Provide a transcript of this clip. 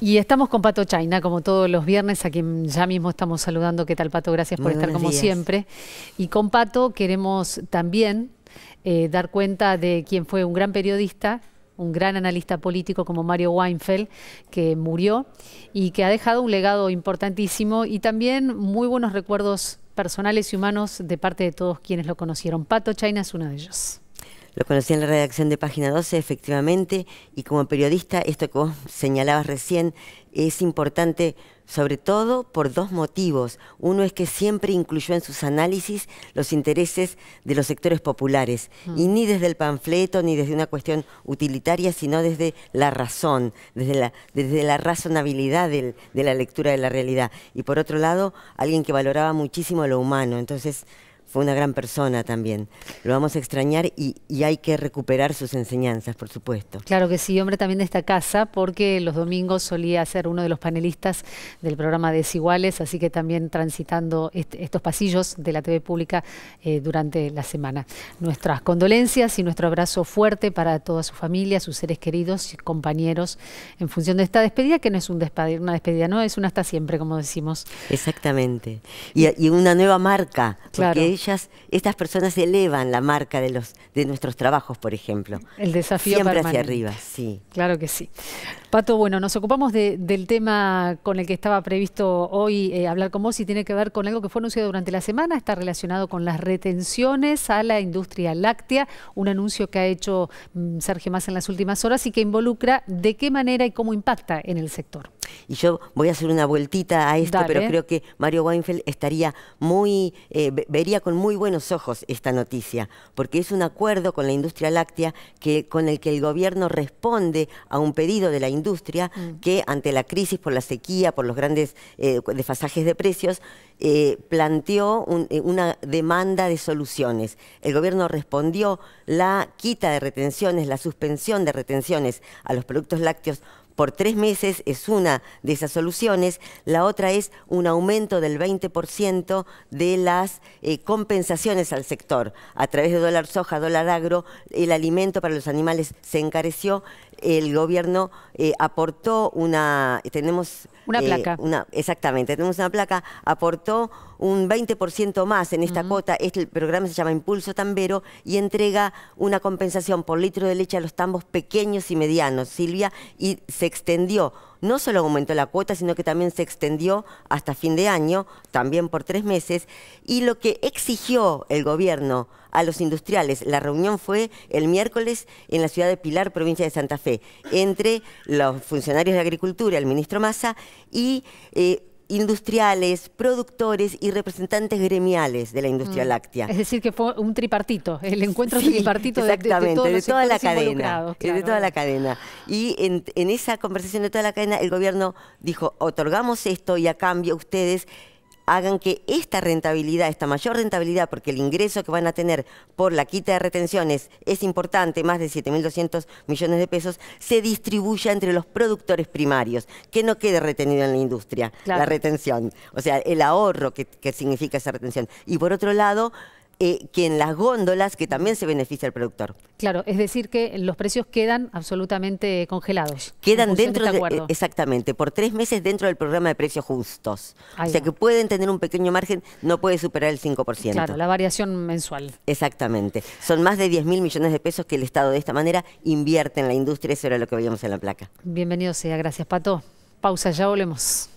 Y estamos con Pato Chaina, como todos los viernes, a quien ya mismo estamos saludando. ¿Qué tal, Pato? Gracias por estar como siempre. Y con Pato queremos también eh, dar cuenta de quien fue un gran periodista un gran analista político como Mario Weinfeld, que murió y que ha dejado un legado importantísimo y también muy buenos recuerdos personales y humanos de parte de todos quienes lo conocieron. Pato Chaina es uno de ellos. Lo conocí en la redacción de Página 12, efectivamente, y como periodista, esto que vos señalabas recién, es importante sobre todo por dos motivos. Uno es que siempre incluyó en sus análisis los intereses de los sectores populares, mm. y ni desde el panfleto, ni desde una cuestión utilitaria, sino desde la razón, desde la, desde la razonabilidad de la lectura de la realidad. Y por otro lado, alguien que valoraba muchísimo lo humano. Entonces, fue una gran persona también. Lo vamos a extrañar y, hay que recuperar sus enseñanzas, por supuesto. Claro que sí, hombre también de esta casa, porque los domingos solía ser uno de los panelistas del programa Desiguales, así que también transitando estos pasillos de la TV pública eh, durante la semana. Nuestras condolencias y nuestro abrazo fuerte para toda su familia, sus seres queridos y compañeros, en función de esta despedida, que no es un despedir, una despedida, no, es una hasta siempre, como decimos. Exactamente. Y, una nueva marca, porque claro estas personas elevan la marca de, los, de nuestros trabajos, por ejemplo. El desafío Siempre hacia arriba, sí. Claro que sí. Pato, bueno, nos ocupamos del tema con el que estaba previsto hoy eh, hablar con vos y tiene que ver con algo que fue anunciado durante la semana, está relacionado con las retenciones a la industria láctea, un anuncio que ha hecho mm, Sergio Más en las últimas horas y que involucra de qué manera y cómo impacta en el sector. Y yo voy a hacer una vueltita a esto, pero creo que Mario Weinfeld estaría muy, eh, vería con muy buenos ojos esta noticia, porque es un acuerdo con la industria láctea que, con el que el gobierno responde a un pedido de la industria mm. que ante la crisis por la sequía, por los grandes eh, desfasajes de precios, eh, planteó una demanda de soluciones. El gobierno respondió la quita de retenciones, la suspensión de retenciones a los productos lácteos por tres meses es una de esas soluciones. La otra es un aumento del 20% de las eh, compensaciones al sector. A través de dólar soja, dólar agro, el alimento para los animales se encareció. El gobierno eh, aportó una... Tenemos una eh, placa. exactamente, tenemos una placa, aportó un 20% más en esta cuota. Este el programa se llama Impulso Tambero y entrega una compensación por litro de leche a los tambos pequeños y medianos, Silvia, y se extendió no solo aumentó la cuota, sino que también se extendió hasta fin de año, también por tres meses, y lo que exigió el gobierno a los industriales, la reunión fue el miércoles en la ciudad de Pilar, provincia de Santa Fe, entre los funcionarios de Agricultura, el ministro Massa, y... Eh, industriales, productores y representantes gremiales de la industria mm. láctea. Es decir, que fue un tripartito, el encuentro tripartito de, toda la cadena. De toda la cadena. Y en esa conversación de toda la cadena, el gobierno dijo, otorgamos esto y a cambio ustedes hagan que esta rentabilidad, esta mayor rentabilidad, porque el ingreso que van a tener por la quita de retenciones es importante, más de 7.200 millones de pesos, se distribuya entre los productores primarios, que no quede retenido en la industria, la retención, o sea, el ahorro que significa esa retención. Y por otro lado, eh, que en las góndolas, que también se beneficia el productor. Claro, es decir que los precios quedan absolutamente congelados. Quedan dentro de, eh, exactamente, por tres meses dentro del programa de precios justos. o sea que pueden tener un pequeño margen, no puede superar el 5%. Claro, la variación mensual. Exactamente. Son más de 10 mil millones de pesos que el Estado de esta manera invierte en la industria, eso era lo que veíamos en la placa. Bienvenido sea, gracias Pato. Pausa, ya volvemos.